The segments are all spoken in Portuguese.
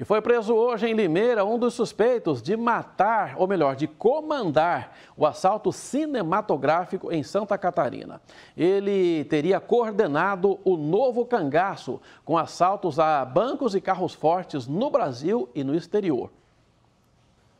E foi preso hoje em Limeira um dos suspeitos de matar, ou melhor, de comandar o assalto cinematográfico em Santa Catarina. Ele teria coordenado o novo cangaço com assaltos a bancos e carros fortes no Brasil e no exterior.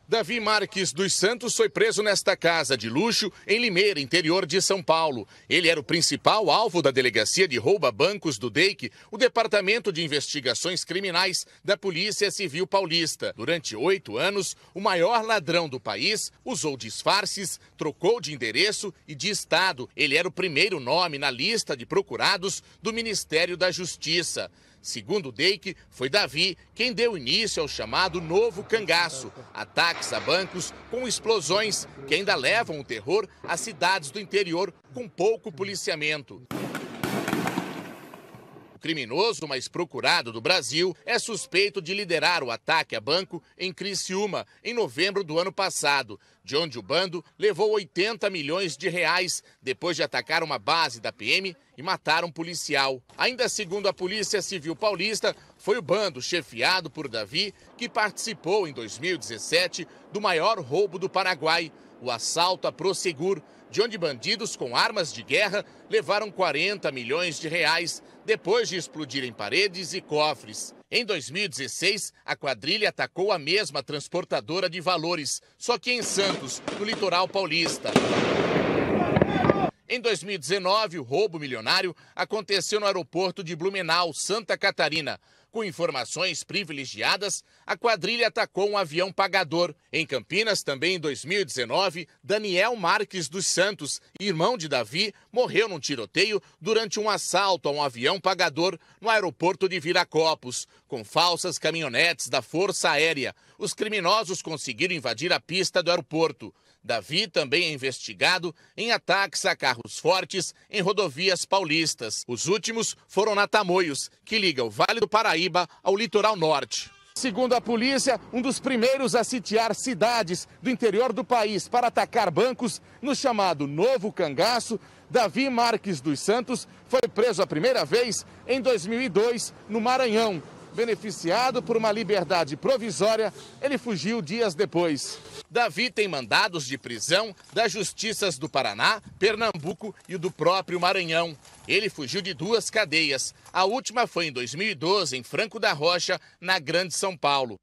Davi Marques dos Santos foi preso nesta casa de luxo em Limeira, interior de São Paulo. Ele era o principal alvo da delegacia de rouba bancos do DEIC, o Departamento de Investigações Criminais da Polícia Civil Paulista. Durante oito anos, o maior ladrão do país usou disfarces, trocou de endereço e de estado. Ele era o primeiro nome na lista de procurados do Ministério da Justiça. Segundo Deik, foi Davi quem deu início ao chamado novo cangaço, ataques a bancos com explosões que ainda levam o terror às cidades do interior com pouco policiamento. O criminoso mais procurado do Brasil é suspeito de liderar o ataque a banco em Criciúma em novembro do ano passado, de onde o bando levou 80 milhões de reais depois de atacar uma base da PM e matar um policial. Ainda segundo a Polícia Civil Paulista, foi o bando chefiado por Davi que participou em 2017 do maior roubo do Paraguai, o assalto a Prosegur de onde bandidos com armas de guerra levaram 40 milhões de reais depois de explodirem paredes e cofres. Em 2016, a quadrilha atacou a mesma transportadora de valores, só que em Santos, no litoral paulista. Em 2019, o roubo milionário aconteceu no aeroporto de Blumenau, Santa Catarina. Com informações privilegiadas, a quadrilha atacou um avião pagador. Em Campinas, também em 2019, Daniel Marques dos Santos, irmão de Davi, morreu num tiroteio durante um assalto a um avião pagador no aeroporto de Viracopos. Com falsas caminhonetes da Força Aérea, os criminosos conseguiram invadir a pista do aeroporto. Davi também é investigado em ataques a carros fortes em rodovias paulistas. Os últimos foram na Tamoios, que liga o Vale do Paraíba ao litoral norte. Segundo a polícia, um dos primeiros a sitiar cidades do interior do país para atacar bancos no chamado Novo Cangaço, Davi Marques dos Santos foi preso a primeira vez em 2002 no Maranhão, Beneficiado por uma liberdade provisória, ele fugiu dias depois. Davi tem mandados de prisão das justiças do Paraná, Pernambuco e do próprio Maranhão. Ele fugiu de duas cadeias. A última foi em 2012, em Franco da Rocha, na Grande São Paulo.